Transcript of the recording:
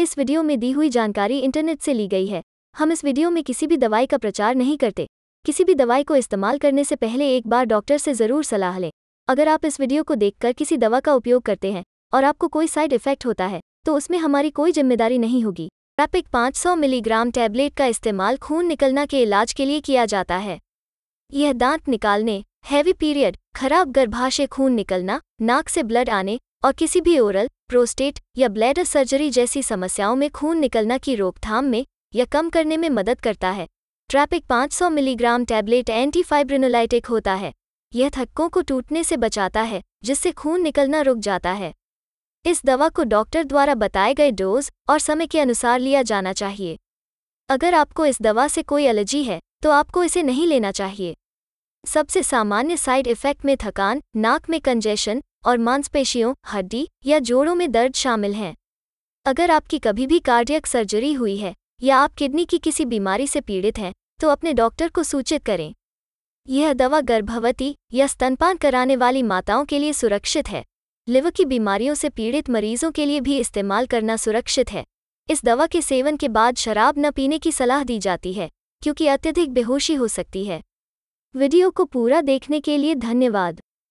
इस वीडियो में दी हुई जानकारी इंटरनेट से ली गई है हम इस वीडियो में किसी भी दवाई का प्रचार नहीं करते किसी भी दवाई को इस्तेमाल करने से पहले एक बार डॉक्टर से ज़रूर सलाह लें अगर आप इस वीडियो को देखकर किसी दवा का उपयोग करते हैं और आपको कोई साइड इफेक्ट होता है तो उसमें हमारी कोई जिम्मेदारी नहीं होगी रैपिक 500 मिलीग्राम टैबलेट का इस्तेमाल खून निकलना के इलाज के लिए किया जाता है यह दांत निकालने हैवी पीरियड खराब गर्भाशय खून निकलना नाक से ब्लड आने और किसी भी ओरल प्रोस्टेट या ब्लैडर सर्जरी जैसी समस्याओं में खून निकलना की रोकथाम में या कम करने में मदद करता है Trapic 500 milligram tablet anti fibrinolytic होता है यह थक्कों को टूटने से बचाता है जिससे खून निकलना रुक जाता है इस दवा को डॉक्टर द्वारा बताए गए डोज और समय के अनुसार लिया जाना चाहिए अगर आपको इस दवा से कोई एलर्जी है तो आपको इसे नहीं लेना चाहिए सबसे सामान्य साइड इफेक्ट में थकान नाक में कंजेशन और मांसपेशियों हड्डी या जोड़ों में दर्द शामिल हैं अगर आपकी कभी भी कार्डियक सर्जरी हुई है या आप किडनी की किसी बीमारी से पीड़ित हैं तो अपने डॉक्टर को सूचित करें यह दवा गर्भवती या स्तनपान कराने वाली माताओं के लिए सुरक्षित है लिवर की बीमारियों से पीड़ित मरीजों के लिए भी इस्तेमाल करना सुरक्षित है इस दवा के सेवन के बाद शराब न पीने की सलाह दी जाती है क्योंकि अत्यधिक बेहोशी हो सकती है वीडियो को पूरा देखने के लिए धन्यवाद